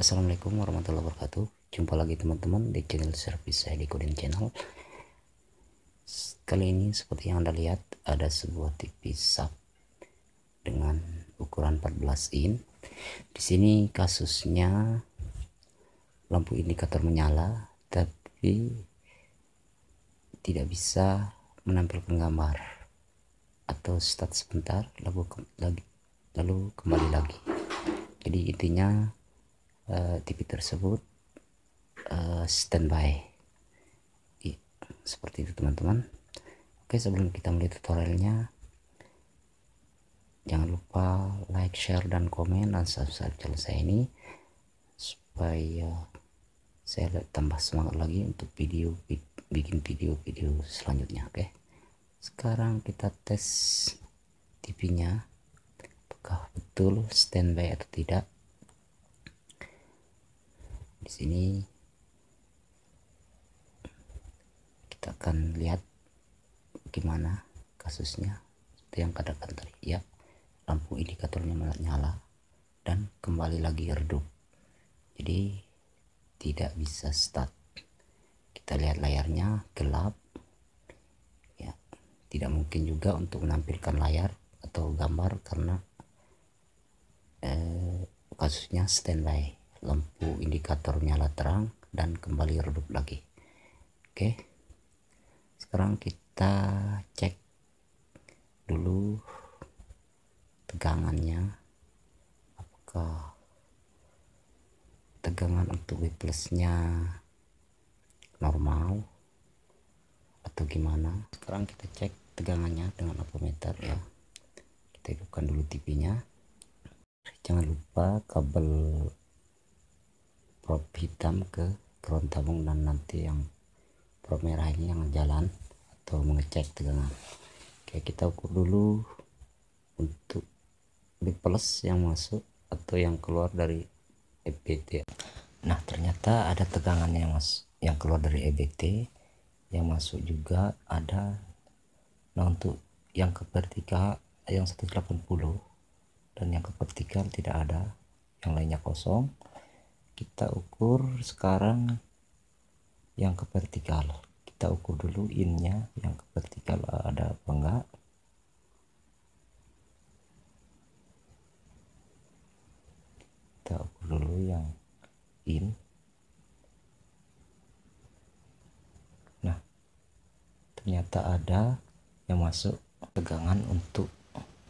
Assalamualaikum warahmatullahi wabarakatuh Jumpa lagi teman-teman di channel service saya di Kodin Channel Kali ini seperti yang anda lihat ada sebuah TV sub dengan ukuran 14 in di sini kasusnya lampu indikator menyala tapi tidak bisa menampilkan gambar atau start sebentar lalu, lalu kembali lagi jadi intinya Eh, TV tersebut uh, standby ya, seperti itu teman-teman oke sebelum kita melihat tutorialnya jangan lupa like share dan komen dan subscribe channel saya ini supaya saya tambah semangat lagi untuk video bikin video-video selanjutnya oke sekarang kita tes TV nya apakah betul standby atau tidak di sini kita akan lihat gimana kasusnya seperti yang katakan tadi ya lampu indikatornya menyala dan kembali lagi redup jadi tidak bisa start kita lihat layarnya gelap ya tidak mungkin juga untuk menampilkan layar atau gambar karena eh, kasusnya standby lampu indikator nyala terang dan kembali redup lagi oke sekarang kita cek dulu tegangannya apakah tegangan untuk W plusnya normal atau gimana sekarang kita cek tegangannya dengan apometer ya kita hidupkan dulu TV nya jangan lupa kabel prop hitam ke front tabung dan nanti yang prop merah yang jalan atau mengecek tegangan oke kita ukur dulu untuk big plus yang masuk atau yang keluar dari EBT nah ternyata ada tegangannya mas yang keluar dari EBT yang masuk juga ada nah untuk yang ke yang 180 dan yang ke vertikal tidak ada yang lainnya kosong kita ukur sekarang yang ke vertikal kita ukur dulu innya yang ke vertikal ada apa enggak kita ukur dulu yang in nah ternyata ada yang masuk tegangan untuk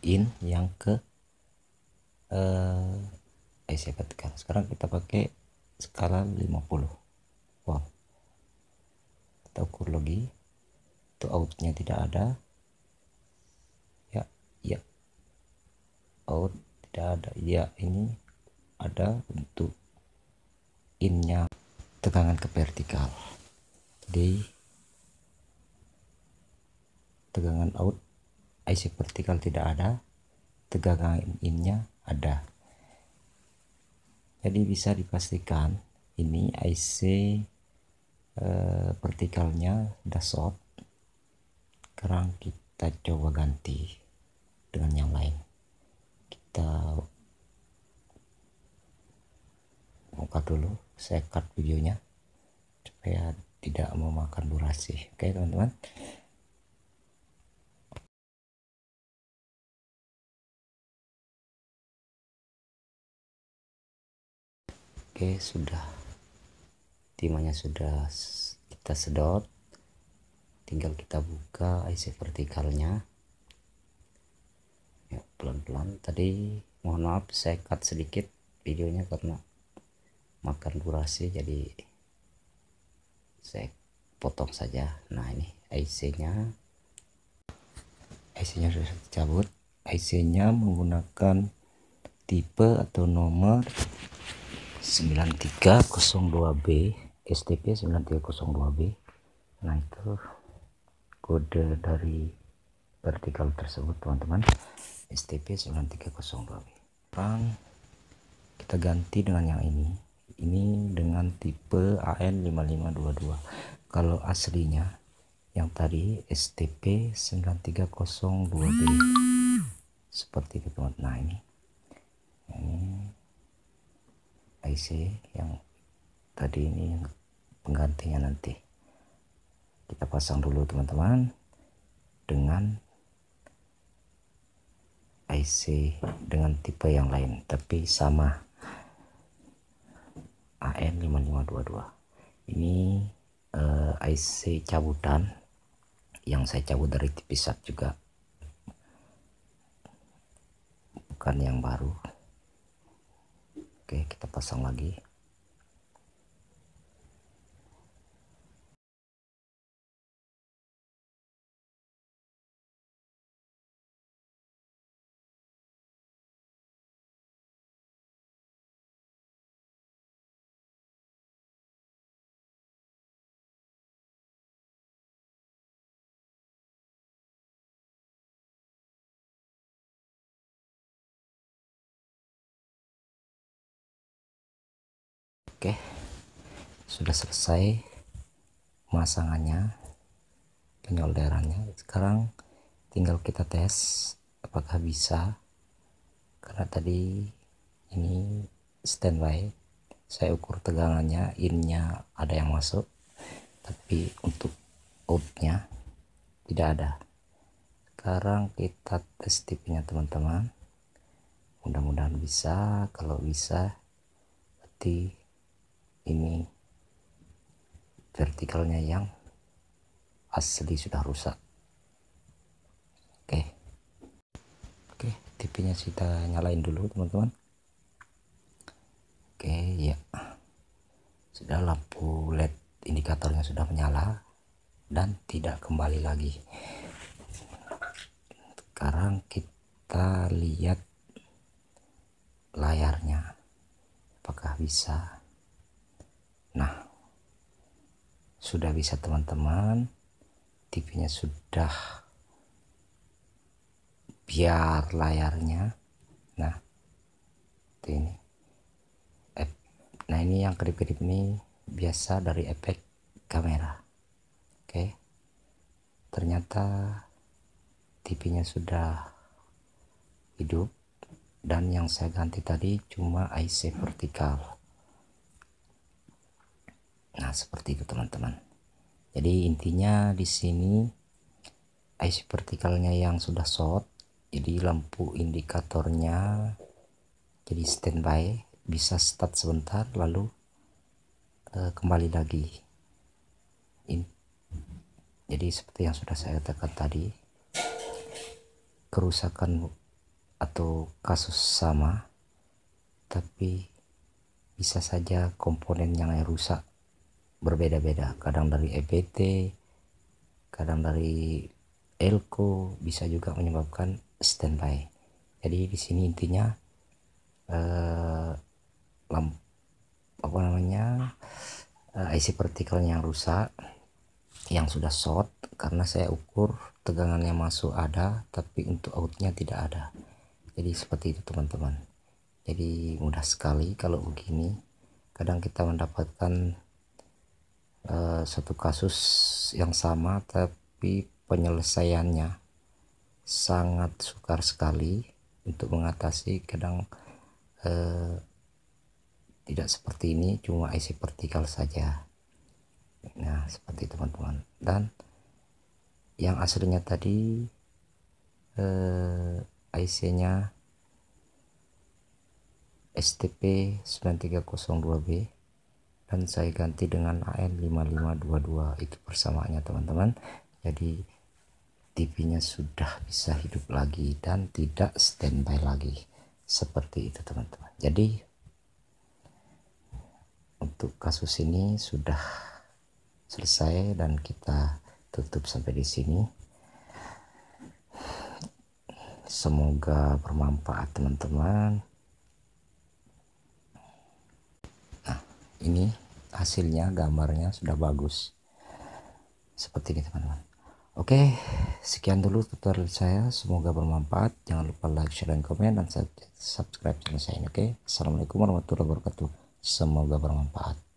in yang ke eh, eh saya sekarang kita pakai skala 50 wow kita ukur lagi itu outnya tidak ada ya ya out tidak ada ya ini ada untuk innya tegangan ke vertikal jadi tegangan out IC vertikal tidak ada tegangan innya ada jadi bisa dipastikan ini IC eh, vertikalnya sudah short sekarang kita coba ganti dengan yang lain kita buka dulu saya cut videonya supaya tidak memakan durasi oke teman-teman oke sudah timahnya sudah kita sedot tinggal kita buka IC vertikalnya ya pelan-pelan tadi mohon maaf saya cut sedikit videonya karena makan durasi jadi saya potong saja nah ini IC nya IC nya sudah dicabut IC nya menggunakan tipe atau nomor 9302B STP 9302B nah itu kode dari vertikal tersebut teman-teman STP 9302B Bang, kita ganti dengan yang ini ini dengan tipe AN5522 kalau aslinya yang tadi STP 9302B seperti itu teman nah ini IC yang tadi ini yang penggantinya nanti kita pasang dulu teman-teman dengan IC dengan tipe yang lain tapi sama AN5522 ini uh, eh, IC cabutan yang saya cabut dari tipisat juga bukan yang baru Oke, kita pasang lagi. sudah selesai pemasangannya penyolderannya sekarang tinggal kita tes apakah bisa karena tadi ini standby saya ukur tegangannya innya ada yang masuk tapi untuk outnya tidak ada sekarang kita tes tipenya teman-teman mudah-mudahan bisa kalau bisa berarti ini vertikalnya yang asli sudah rusak oke oke okay, TV nya kita nyalain dulu teman-teman oke ya sudah lampu led indikatornya sudah menyala dan tidak kembali lagi sekarang kita lihat layarnya apakah bisa sudah bisa teman-teman TV-nya sudah biar layarnya nah ini nah ini yang kedip-kedip ini biasa dari efek kamera oke ternyata TV-nya sudah hidup dan yang saya ganti tadi cuma IC vertikal Nah, seperti itu teman-teman. Jadi intinya di sini IC vertikalnya yang sudah short, jadi lampu indikatornya jadi standby, bisa start sebentar lalu uh, kembali lagi. In, jadi seperti yang sudah saya katakan tadi, kerusakan atau kasus sama, tapi bisa saja komponen yang rusak berbeda-beda kadang dari EBT kadang dari elko bisa juga menyebabkan standby jadi di sini intinya eh, lamp, apa namanya eh, IC partikelnya rusak yang sudah short karena saya ukur tegangannya masuk ada tapi untuk outnya tidak ada jadi seperti itu teman-teman jadi mudah sekali kalau begini kadang kita mendapatkan Eh, satu kasus yang sama tapi penyelesaiannya sangat sukar sekali untuk mengatasi kadang eh, tidak seperti ini cuma IC vertikal saja nah seperti teman-teman dan yang aslinya tadi eh, IC nya STP 9302B dan saya ganti dengan AN5522 itu persamaannya teman-teman jadi TV-nya sudah bisa hidup lagi dan tidak standby lagi seperti itu teman-teman jadi untuk kasus ini sudah selesai dan kita tutup sampai di sini semoga bermanfaat teman-teman ini hasilnya gambarnya sudah bagus seperti ini teman-teman Oke, sekian dulu tutorial saya. Semoga bermanfaat. Jangan lupa like, share, dan komen, dan subscribe channel saya ini. Oke, Assalamualaikum warahmatullahi wabarakatuh. Semoga bermanfaat.